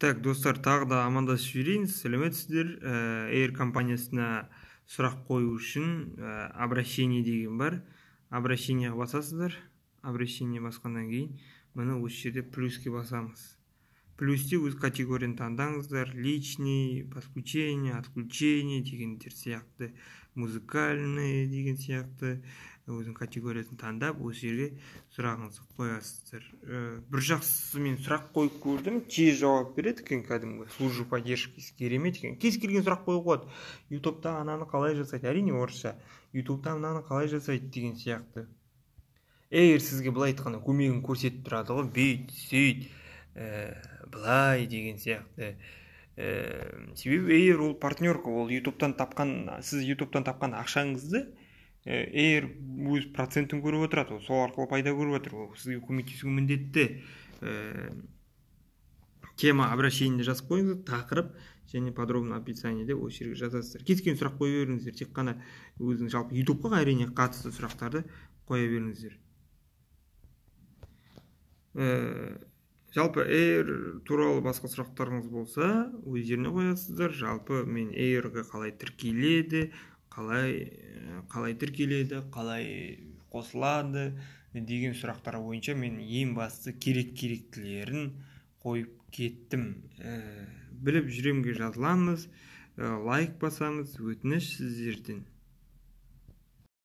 так достар тағы да амандасып жіберейін сәлеметсіздер эйр компаниясына сұрақ қою үшін ә, обращение деген бар обращениеға басасыздар обращение басқаннан кейін міне осы жерде плюске басамыз плюсте өз категорияны таңдаңыздар личный подключение отключение дегендер сияқты музыкальный деген сияқты өзінің категориясын таңдап осы э, жерге сұрағыңызды қоясыздар ә, бір жақсысы мен сұрақ қойып көрдім тез жауап береді екен кәдімгі служба поддержки керемет екен кез келген сұрақ қоюға болады ютубта ананы қалай жасайды әрине орысша ютубта мынаны қалай жасайды деген сияқты эйр сізге былай айтқанда көмегін көрсетіп тұрады ғой бүйт сүйт ә, э, былай деген сияқты ә, себебі эйр ол партнерка ол ютубтан тапқан сіз ютубтан тапқан ақшаңызды э, эйр өз процентін көріп отырады ол сол арқылы пайда көріп отыр ол сізге көмектесуге міндетті ә, тема обращениеде жазып қойыңыздар тақырып және подробно описаниеде осы жерге жазасыздар кез келген сұрақ қоя беріңіздер тек қана өзіңіз жалпы ютубқа әрине қатысты сұрақтарды қоя беріңіздер жалпы эйр туралы басқа сұрақтарыңыз болса өздеріне қоясыздар жалпы мен эйрге қалай тіркеледі қалай э, қалай тіркеледі қалай қосылады деген сұрақтар бойынша мен ең бастысы керек керектілерін қойып кеттім ә, біліп жүремге жазыламыз э, лайк басамыз өтініш сіздерден